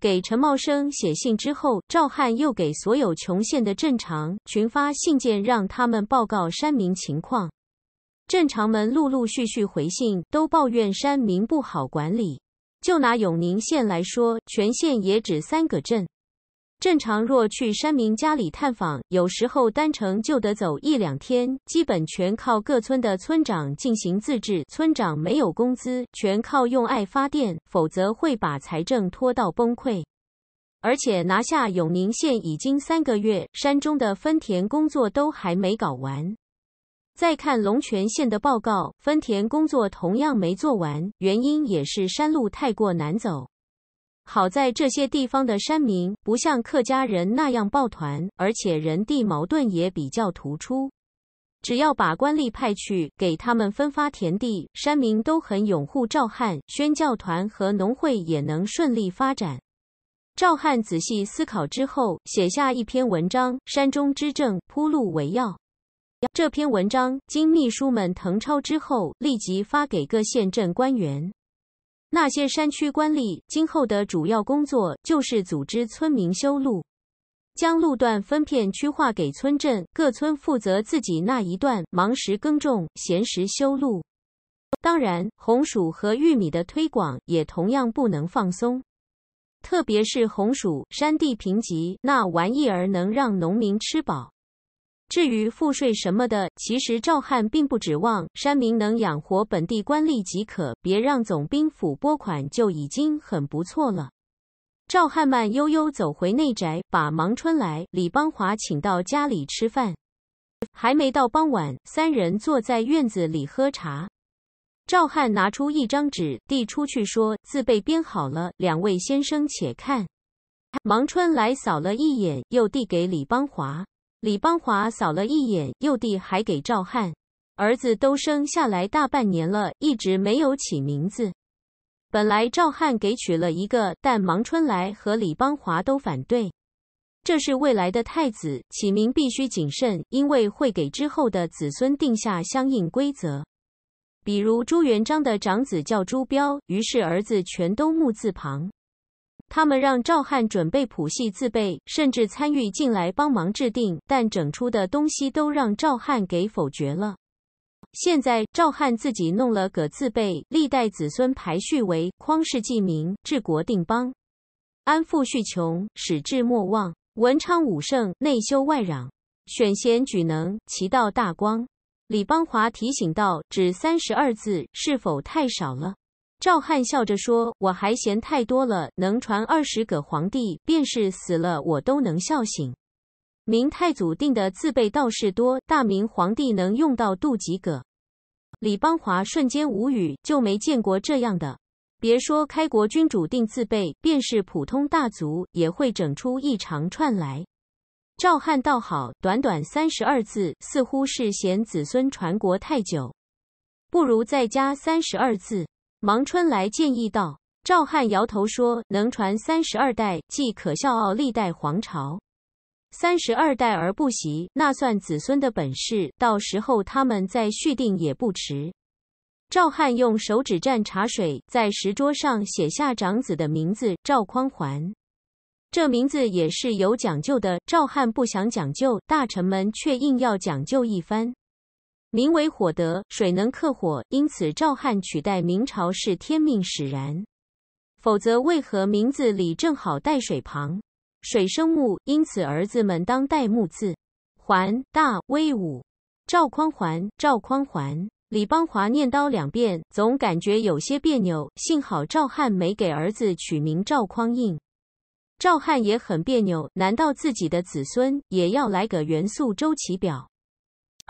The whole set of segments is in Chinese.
给陈茂生写信之后，赵汉又给所有穷县的镇长群发信件，让他们报告山民情况。镇长们陆陆续续回信，都抱怨山民不好管理。就拿永宁县来说，全县也只三个镇。正常若去山民家里探访，有时候单程就得走一两天，基本全靠各村的村长进行自治。村长没有工资，全靠用爱发电，否则会把财政拖到崩溃。而且拿下永宁县已经三个月，山中的分田工作都还没搞完。再看龙泉县的报告，分田工作同样没做完，原因也是山路太过难走。好在这些地方的山民不像客家人那样抱团，而且人地矛盾也比较突出。只要把官吏派去给他们分发田地，山民都很拥护赵汉，宣教团和农会也能顺利发展。赵汉仔细思考之后，写下一篇文章《山中之政，铺路为要》。这篇文章经秘书们誊抄之后，立即发给各县镇官员。那些山区官吏今后的主要工作就是组织村民修路，将路段分片区划给村镇，各村负责自己那一段，忙时耕种，闲时修路。当然，红薯和玉米的推广也同样不能放松，特别是红薯，山地贫瘠，那玩意儿能让农民吃饱。至于赋税什么的，其实赵汉并不指望山民能养活本地官吏即可，别让总兵府拨款就已经很不错了。赵汉慢悠悠走回内宅，把王春来、李邦华请到家里吃饭。还没到傍晚，三人坐在院子里喝茶。赵汉拿出一张纸递出去，说：“字被编好了，两位先生且看。”王春来扫了一眼，又递给李邦华。李邦华扫了一眼，又递还给赵汉。儿子都生下来大半年了，一直没有起名字。本来赵汉给取了一个，但王春来和李邦华都反对。这是未来的太子，起名必须谨慎，因为会给之后的子孙定下相应规则。比如朱元璋的长子叫朱标，于是儿子全都木字旁。他们让赵汉准备谱系字辈，甚至参与进来帮忙制定，但整出的东西都让赵汉给否决了。现在赵汉自己弄了个字辈，历代子孙排序为匡氏继名，治国定邦，安富恤穷，始至莫忘。文昌武圣，内修外攘，选贤举能，其道大光。李邦华提醒道：“只三十二字，是否太少了？”赵汉笑着说：“我还嫌太多了，能传二十个皇帝，便是死了我都能笑醒。明太祖定的字辈倒是多，大明皇帝能用到肚几个？”李邦华瞬间无语，就没见过这样的。别说开国君主定字辈，便是普通大族也会整出一长串来。赵汉倒好，短短三十二字，似乎是嫌子孙传国太久，不如再加三十二字。王春来建议道：“赵汉摇头说，能传三十二代，即可笑傲历代皇朝。三十二代而不袭，那算子孙的本事。到时候他们再续定也不迟。”赵汉用手指蘸茶水，在石桌上写下长子的名字——赵匡桓。这名字也是有讲究的。赵汉不想讲究，大臣们却硬要讲究一番。名为火德，水能克火，因此赵汉取代明朝是天命使然。否则，为何名字里正好带水旁？水生木，因此儿子们当带木字。环大威武，赵匡环，赵匡环。李邦华念叨两遍，总感觉有些别扭。幸好赵汉没给儿子取名赵匡胤。赵汉也很别扭，难道自己的子孙也要来个元素周期表？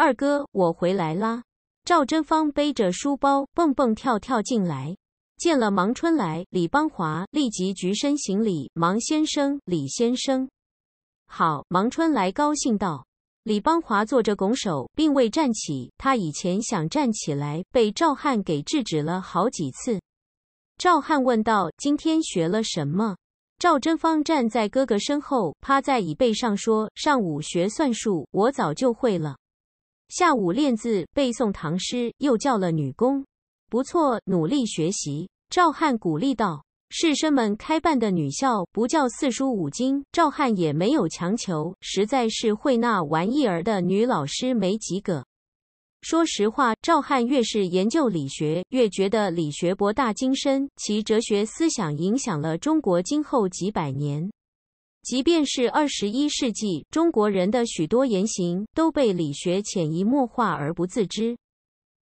二哥，我回来啦！赵贞芳背着书包蹦蹦跳跳进来，见了王春来、李邦华，立即举身行礼：“王先生，李先生，好！”王春来高兴道。李邦华坐着拱手，并未站起。他以前想站起来，被赵汉给制止了好几次。赵汉问道：“今天学了什么？”赵贞芳站在哥哥身后，趴在椅背上说：“上午学算术，我早就会了。”下午练字、背诵唐诗，又叫了女工，不错，努力学习。赵汉鼓励道：“士绅们开办的女校不叫四书五经，赵汉也没有强求，实在是会那玩意儿的女老师没几个。”说实话，赵汉越是研究理学，越觉得理学博大精深，其哲学思想影响了中国今后几百年。即便是二十一世纪，中国人的许多言行都被理学潜移默化而不自知。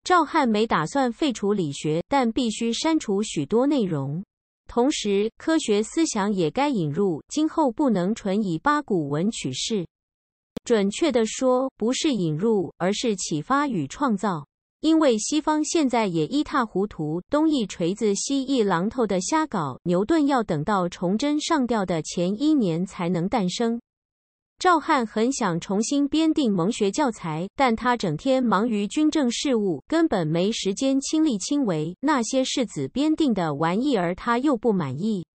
赵汉没打算废除理学，但必须删除许多内容，同时科学思想也该引入，今后不能纯以八股文取士。准确地说，不是引入，而是启发与创造。因为西方现在也一塌糊涂，东一锤子西一榔头的瞎搞。牛顿要等到崇祯上吊的前一年才能诞生。赵汉很想重新编订蒙学教材，但他整天忙于军政事务，根本没时间亲力亲为那些世子编订的玩意儿，他又不满意。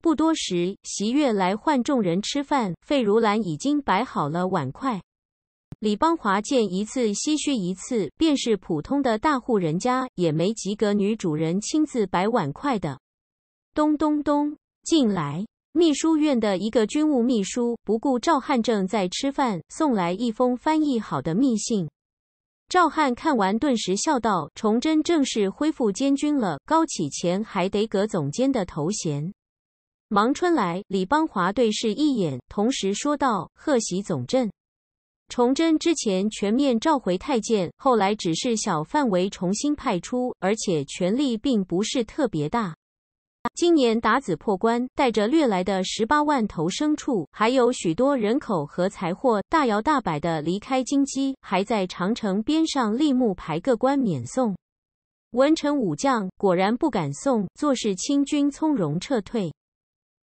不多时，席月来唤众人吃饭，费如兰已经摆好了碗筷。李邦华见一次唏嘘一次，便是普通的大户人家也没及格。女主人亲自摆碗筷的，咚咚咚，进来秘书院的一个军务秘书，不顾赵汉正在吃饭，送来一封翻译好的密信。赵汉看完，顿时笑道：“崇祯正式恢复监军了，高启前还得葛总监的头衔。”忙春来，李邦华对视一眼，同时说道：“贺喜总镇。”崇祯之前全面召回太监，后来只是小范围重新派出，而且权力并不是特别大。今年达子破关，带着掠来的十八万头牲畜，还有许多人口和财货，大摇大摆的离开京畿，还在长城边上立木牌，各官免送。文臣武将果然不敢送，坐视清军从容撤退。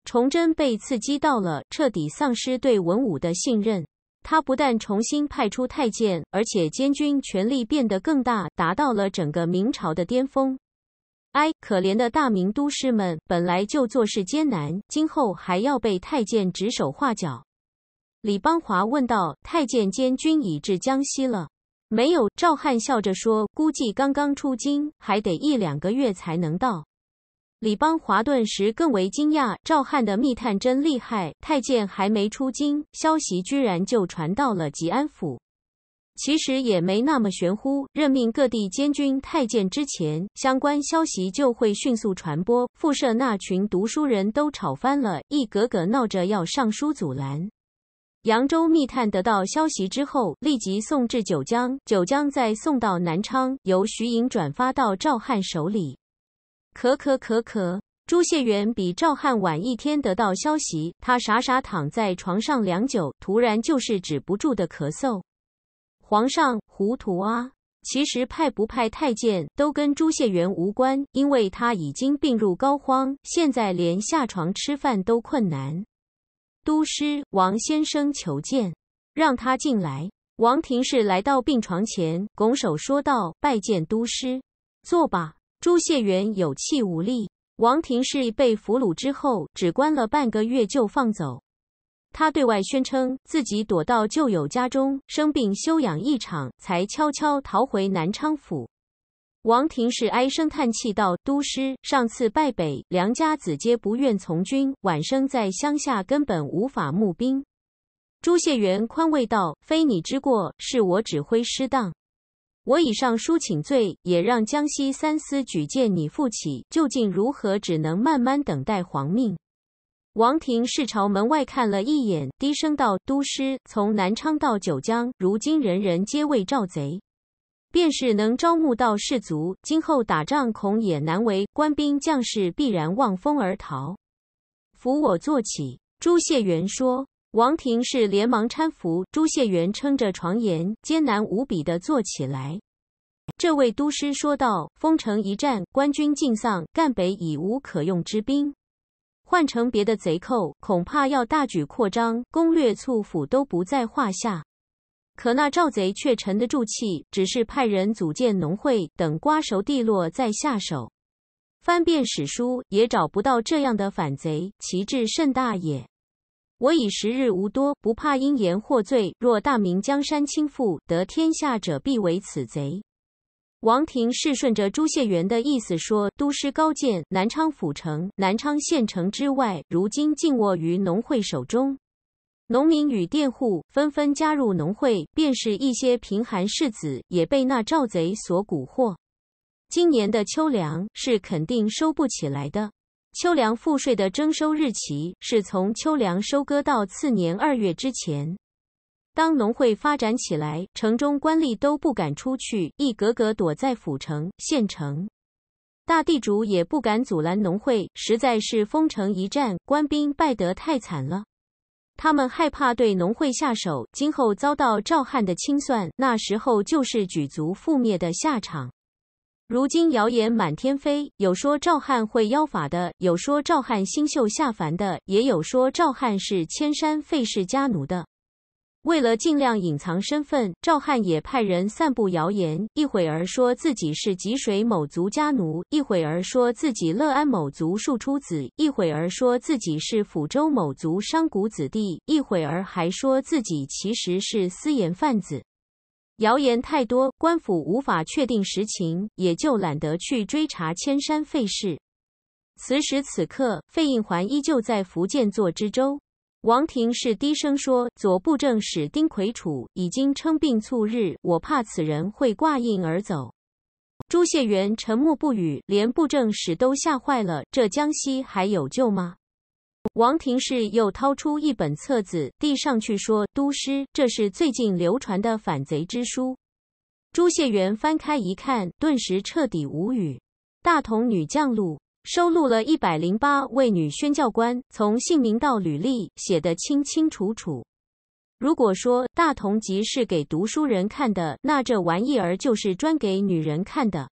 崇祯被刺激到了，彻底丧失对文武的信任。他不但重新派出太监，而且监军权力变得更大，达到了整个明朝的巅峰。哎，可怜的大明都师们，本来就做事艰难，今后还要被太监指手画脚。李邦华问道：“太监监军已至江西了没有？”赵汉笑着说：“估计刚刚出京，还得一两个月才能到。”李邦华顿时更为惊讶，赵汉的密探真厉害！太监还没出京，消息居然就传到了吉安府。其实也没那么玄乎，任命各地监军太监之前，相关消息就会迅速传播。附设那群读书人都吵翻了，一格格闹着要上书阻拦。扬州密探得到消息之后，立即送至九江，九江再送到南昌，由徐颖转发到赵汉手里。可可可可，朱谢元比赵汉晚一天得到消息，他傻傻躺在床上良久，突然就是止不住的咳嗽。皇上糊涂啊！其实派不派太监都跟朱谢元无关，因为他已经病入膏肓，现在连下床吃饭都困难。都师王先生求见，让他进来。王廷士来到病床前，拱手说道：“拜见都师，坐吧。”朱谢元有气无力。王廷氏被俘虏之后，只关了半个月就放走。他对外宣称自己躲到旧友家中，生病休养一场，才悄悄逃回南昌府。王廷氏唉声叹气道：“都师，上次败北，良家子皆不愿从军，晚生在乡下根本无法募兵。”朱谢元宽慰道：“非你之过，是我指挥失当。”我以上书请罪，也让江西三司举荐你复起，究竟如何？只能慢慢等待皇命。王庭是朝门外看了一眼，低声道：“都师，从南昌到九江，如今人人皆为赵贼，便是能招募到士卒，今后打仗恐也难为，官兵将士必然望风而逃。扶我坐起。”朱谢元说。王廷是连忙搀扶朱谢元，撑着床沿，艰难无比地坐起来。这位都师说道：“丰城一战，官军尽丧，赣北已无可用之兵。换成别的贼寇，恐怕要大举扩张，攻略促府都不在话下。可那赵贼却沉得住气，只是派人组建农会，等瓜熟蒂落再下手。翻遍史书，也找不到这样的反贼，其帜甚大也。”我已时日无多，不怕因言获罪。若大明江山倾覆，得天下者必为此贼。王庭是顺着朱谢元的意思说，都师高见，南昌府城、南昌县城之外，如今尽握于农会手中。农民与佃户纷纷加入农会，便是一些贫寒士子也被那赵贼所蛊惑。今年的秋粮是肯定收不起来的。秋粮赋税的征收日期是从秋粮收割到次年二月之前。当农会发展起来，城中官吏都不敢出去，一格格躲在府城、县城。大地主也不敢阻拦农会，实在是封城一战，官兵败得太惨了。他们害怕对农会下手，今后遭到赵汉的清算，那时候就是举族覆灭的下场。如今谣言满天飞，有说赵汉会妖法的，有说赵汉星宿下凡的，也有说赵汉是千山废氏家奴的。为了尽量隐藏身份，赵汉也派人散布谣言：一会儿说自己是吉水某族家奴，一会儿说自己乐安某族庶出子，一会儿说自己是抚州某族商贾子弟，一会儿还说自己其实是私盐贩子。谣言太多，官府无法确定实情，也就懒得去追查千山废事。此时此刻，费应环依旧在福建做知州。王廷是低声说：“左布政使丁魁楚已经称病，促日，我怕此人会挂印而走。”朱谢元沉默不语，连布政使都吓坏了。这江西还有救吗？王廷氏又掏出一本册子递上去，说：“都师，这是最近流传的反贼之书。”朱燮元翻开一看，顿时彻底无语。《大同女将录》收录了一百零八位女宣教官，从姓名到履历写得清清楚楚。如果说《大同集》是给读书人看的，那这玩意儿就是专给女人看的。